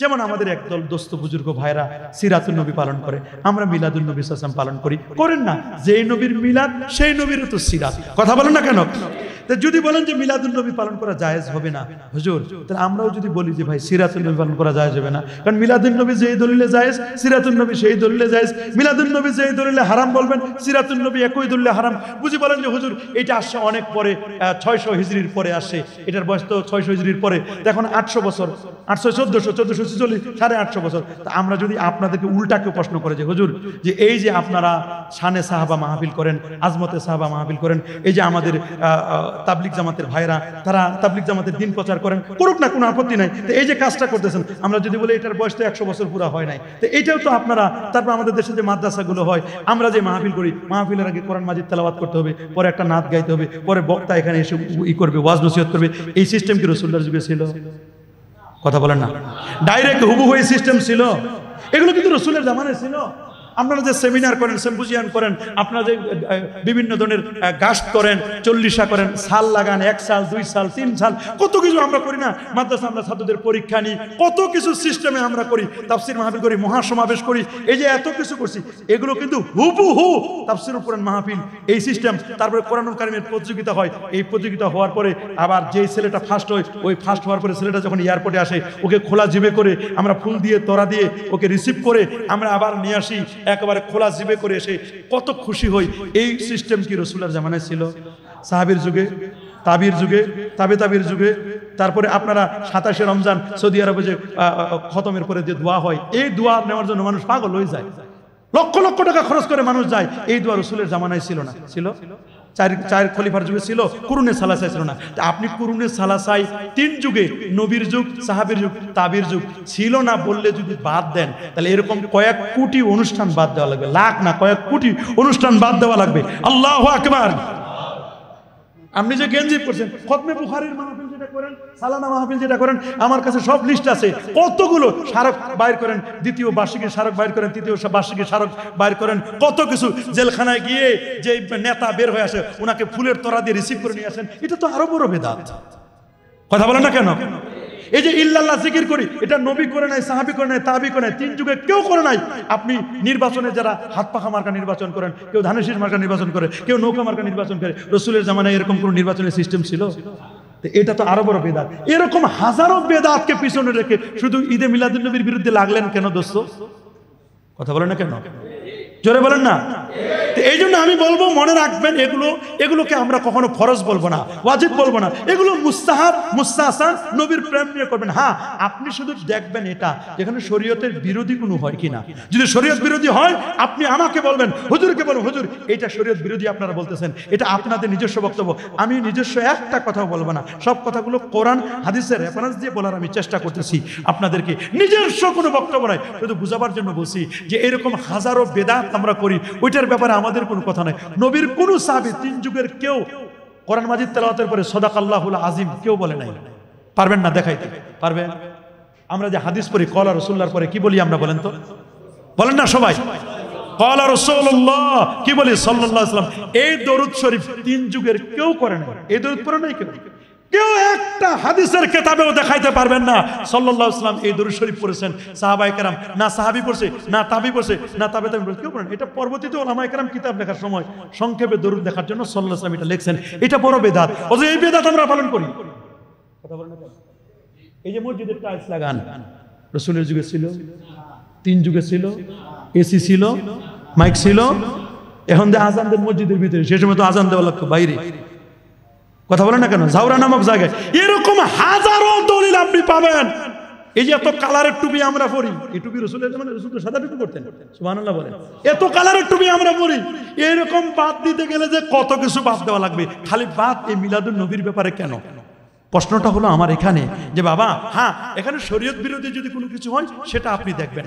যেমন আমাদের একদল দোস্ত বুজুর্গ ভাইরা সিরাতুল নবী পালন করে আমরা মিলাদুল নবী সাসাম পালন করি করেন না যেই নবীর মিলাদ সেই নবীর তো সিরাত কথা বলেন না কেন যদি বলেন যে মিলাদুল নবী পালন করা জায়েজ হবে না হুজুর তাহলে আমরাও যদি বলি যে ভাই সিরাতুল নবী পালন করা জায়েজ হবে না কারণ মিলাদুল নবী যেই দলিলে জায়েজ সিরাতুল নবী সেই দলিলে জায়েজ মিলাদুল নবী যেই দলিলে হারাম বলবেন সিরাতুল নবী একই দলিলে হারাম বুঝি বলেন যে হুজুর এটা আসছে অনেক পরে ছয়শো হিজরির পরে আসে এটার বয়স তো ছয়শো হিজরির পরে এখন আটশো বছর আটশো চোদ্দশো চোদ্দশো ছিচল্লিশ সাড়ে আটশো বছর তো আমরা যদি আপনাদেরকে উল্টাকেও প্রশ্ন করে যে হুজুর যে এই যে আপনারা শানে সাহাবা মাহফিল করেন আজমতে সাহাবা মাহফিল করেন এই যে আমাদের তাবলিক জামাতের ভাইরা তারা তাবলিক জামাতের দিন প্রচার করেন করুক না কোনো আপত্তি নাই তো এই যে কাজটা করতেছেন আমরা যদি বলি এটার বয়স তো একশো বছর পুরা হয় নাই তো এটাও তো আপনারা তারপর আমাদের দেশে যে মাদ্রাসাগুলো হয় আমরা যে মাহফিল করি মাহফিলের আগে কোরআন মাজিদ তেলাবাদ করতে হবে পরে একটা নাত গাইতে হবে পরে বক্তা এখানে এসে ই করবে ওয়াজ নসিহত করবে এই সিস্টেম কি রসুল্লার যুগে ছিল কথা বলেন না ডাইরেক্ট হুবু হয়ে সিস্টেম ছিল এগুলো কিন্তু রসুলের জামানে ছিল আপনারা যে সেমিনার করেন সেম্পোজিয়াম করেন আপনারা যে বিভিন্ন ধরনের গাছ করেন চল্লিশা করেন সাল লাগান এক সাল দুই সাল তিন সাল কত কিছু আমরা করি না মাদ্রাসা আমরা ছাত্রদের পরীক্ষা নিই কত কিছু সিস্টেমে আমরা করি তাপসির মাহফিল করি মহাসমাবেশ করি এই যে এত কিছু করছি এগুলো কিন্তু হুবু হু তাপসির কোরআন মাহফিল এই সিস্টেম তারপরে কোরআন কারিমের প্রতিযোগিতা হয় এই প্রতিযোগিতা হওয়ার পরে আবার যেই ছেলেটা ফার্স্ট হয় ওই ফার্স্ট হওয়ার পরে ছেলেটা যখন এয়ারপোর্টে আসে ওকে খোলা জিবে করে আমরা ফুল দিয়ে তোরা দিয়ে ওকে রিসিভ করে আমরা আবার নিয়ে আসি একেবারে খোলা জিবে করে এসে কত খুশি হই এই সিস্টেম কি রসুলের জামানায় ছিল সাহাবির যুগে তাবির যুগে তাবে তাবির যুগে তারপরে আপনারা সাতাশে রমজান সৌদি আরবে যে খতমের পরে যে দোয়া হয় এই দোয়া নেওয়ার জন্য মানুষ পাগল হয়ে যায় লক্ষ লক্ষ টাকা খরচ করে মানুষ যায় এই দোয়া রসুলের জামানায় ছিল না ছিল চার চার খলিফার যুগে ছিল কুরুনে সালাসাই ছিল না আপনি কুরুনে সালাসাই তিন যুগে নবীর যুগ সাহাবির যুগ তাবির যুগ ছিল না বললে যদি বাদ দেন তাহলে এরকম কয়েক কোটি অনুষ্ঠান বাদ দেওয়া লাগবে লাখ না কয়েক কোটি অনুষ্ঠান বাদ দেওয়া লাগবে আল্লাহ আকবার আপনি যে গেঞ্জি পড়ছেন খতমে বুহারের মানাবেন সালানা মাহফিল যেটা করেন আমার কাছে সব লিস্ট আছে কতগুলো স্মারক বাইর করেন দ্বিতীয় বার্ষিকী স্মারক বাইর করেন তৃতীয় বার্ষিকী স্মারক বাইর করেন কত কিছু জেলখানায় গিয়ে যে নেতা বের হয়ে আসে ওনাকে ফুলের তরা দিয়ে রিসিভ করে নিয়ে আসেন এটা তো আরো বড় বেদাত কথা বলেন না কেন এই যে ইল্লাল্লাহ জিকির করি এটা নবী করে নাই সাহাবি করে নাই তাবি করে নাই তিন যুগে কেউ করে নাই আপনি নির্বাচনে যারা হাত পাখা মার্কা নির্বাচন করেন কেউ ধানের মার্কা নির্বাচন করে কেউ নৌকা মার্কা নির্বাচন করে রসুলের জামানায় এরকম কোনো নির্বাচনের সিস্টেম ছিল এটা তো আরো বড় বেদাত এরকম হাজারো বেদাতকে পিছনে রেখে শুধু ঈদে মিলাদুল নবীর বিরুদ্ধে লাগলেন কেন দোস্ত কথা বলেন না কেন জোরে বলেন না এই জন্য আমি বলবো মনে রাখবেন এগুলো এগুলোকে আমরা কখনো ফরজ বলবো না ওয়াজিব বলবো না এগুলো মুস্তাহাব মুস্তাহসান নবীর প্রেম নিয়ে করবেন হ্যাঁ আপনি শুধু দেখবেন এটা যেখানে শরীয়তের বিরোধী কোনো হয় কিনা যদি শরীয়ত বিরোধী হয় আপনি আমাকে বলবেন হুজুরকে বলুন হুজুর এটা শরীয়ত বিরোধী আপনারা বলতেছেন এটা আপনাদের নিজস্ব বক্তব্য আমি নিজস্ব একটা কথাও বলবো না সব কথাগুলো কোরআন হাদিসের রেফারেন্স দিয়ে বলার আমি চেষ্টা করতেছি আপনাদেরকে নিজস্ব কোনো বক্তব্য নয় শুধু বুঝাবার জন্য বলছি যে এরকম হাজারো বেদাত আমরা করি ওইটা এটার ব্যাপারে আমাদের কোনো কথা নাই নবীর কোনো সাহাবি তিন যুগের কেউ কোরআন মাজিদ তেলাওয়াতের পরে সদাক আল্লাহ আজিম কেউ বলে নাই পারবেন না দেখাইতে পারবে আমরা যে হাদিস পড়ি কলা রসুল্লার পরে কি বলি আমরা বলেন তো বলেন না সবাই কলা রসুল্লাহ কি বলি সাল্লাহ এই দরুদ শরীফ তিন যুগের কেউ করে না এই দরুদ পরে নাই কেউ কেউ একটা হাদিসের কেতাবেও দেখাইতে পারবেন না সাল্লাহ ইসলাম এই দরু শরীফ পড়েছেন সাহাবাই কেরাম না সাহাবি পড়ছে না তাবি পড়ছে না তাবে তাবি পড়ছে কেউ পড়েন এটা পরবর্তীতে ওলামাই কেরাম কিতাব লেখার সময় সংক্ষেপে দরুদ দেখার জন্য সাল্লাহ ইসলাম এটা লেখছেন এটা বড় বেদাত অথচ এই বেদাত আমরা পালন করি কথা এই যে মসজিদের টাইলস লাগান রসুলের যুগে ছিল তিন যুগে ছিল এসি ছিল মাইক ছিল এখন যে আজানদের মসজিদের ভিতরে সে সময় তো আজান দেওয়া লাগতো বাইরে কথা বলেন না কেন ঝাউরা নামক জায়গায় এরকম হাজারো দলিল আপনি পাবেন এই যে এত কালারের টুপি আমরা পরি এই টুপি রসুল মানে রসুল তো সাদা টুপি করতেন সুবাহ বলেন এত কালারের টুপি আমরা পরি এরকম বাদ দিতে গেলে যে কত কিছু বাদ দেওয়া লাগবে খালি বাদ এই মিলাদুল নবীর ব্যাপারে কেন প্রশ্নটা হলো আমার এখানে যে বাবা হ্যাঁ এখানে শরীয়ত বিরোধী যদি কোনো কিছু হয় সেটা আপনি দেখবেন